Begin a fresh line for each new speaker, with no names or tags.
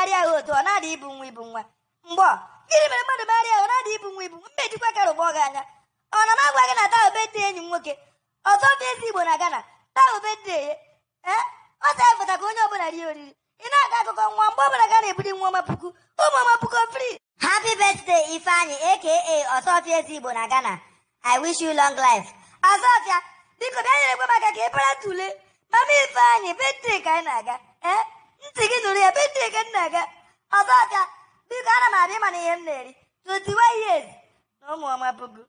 maarịa ahụ otu ọ na-adị ibu nwa ibu nwa mgbe gịnị mere mmadụ maarịa ọ na-adị ibu nwa ibu mmejikwa karụgba gị anya ọ na m agwa gị na taa obedị enyi m nwoke ọzọ bụ ezi igbo na Ghana taa obedde e ọ taa pụta ka onye ọbụla rie oriri ị na-aga akụkọ nwa mgbe ọbụla ga na-ebuli nwa ọma puku ụmụ ọma puku free happy birthday Ifeanyị aka Ọsọfịa ezi igbo na Ghana I wish you long life Ọsọfịa biko bịa nyere gwe maka ka ị bara tule mama Ifeanyị bedde ka anyị na-aga ee nna ọzọbịa biko ana m abịa ịma ihe m na-eri 21 years na ụmụ ọma puku